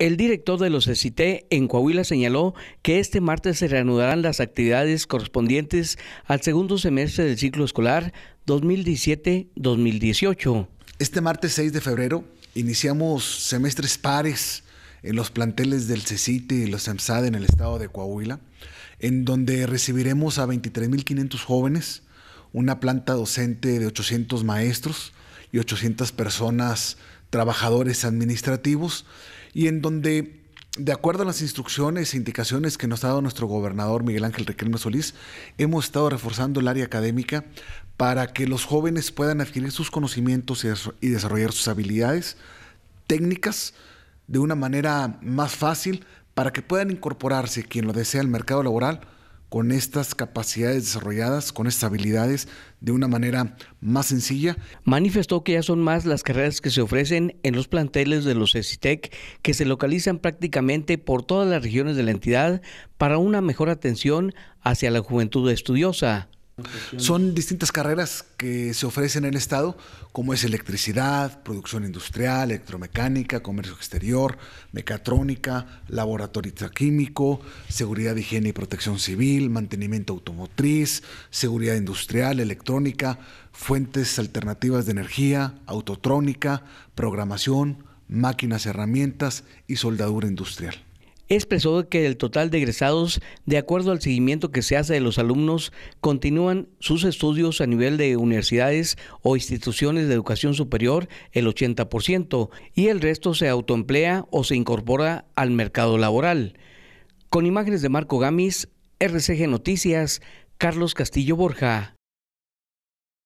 El director de los SIT e en Coahuila señaló que este martes se reanudarán las actividades correspondientes al segundo semestre del ciclo escolar 2017-2018. Este martes 6 de febrero iniciamos semestres pares en los planteles del CECITE y los EmSad en el estado de Coahuila, en donde recibiremos a 23.500 jóvenes, una planta docente de 800 maestros y 800 personas trabajadores administrativos y en donde, de acuerdo a las instrucciones e indicaciones que nos ha dado nuestro gobernador Miguel Ángel Riquelme Solís, hemos estado reforzando el área académica para que los jóvenes puedan adquirir sus conocimientos y desarrollar sus habilidades técnicas de una manera más fácil para que puedan incorporarse, quien lo desea, al mercado laboral con estas capacidades desarrolladas, con estas habilidades, de una manera más sencilla. Manifestó que ya son más las carreras que se ofrecen en los planteles de los ESITEC, que se localizan prácticamente por todas las regiones de la entidad para una mejor atención hacia la juventud estudiosa. Son distintas carreras que se ofrecen en el Estado, como es electricidad, producción industrial, electromecánica, comercio exterior, mecatrónica, laboratorio químico, seguridad, higiene y protección civil, mantenimiento automotriz, seguridad industrial, electrónica, fuentes alternativas de energía, autotrónica, programación, máquinas, herramientas y soldadura industrial expresó que el total de egresados, de acuerdo al seguimiento que se hace de los alumnos, continúan sus estudios a nivel de universidades o instituciones de educación superior el 80% y el resto se autoemplea o se incorpora al mercado laboral. Con imágenes de Marco Gamis, RCG Noticias, Carlos Castillo Borja.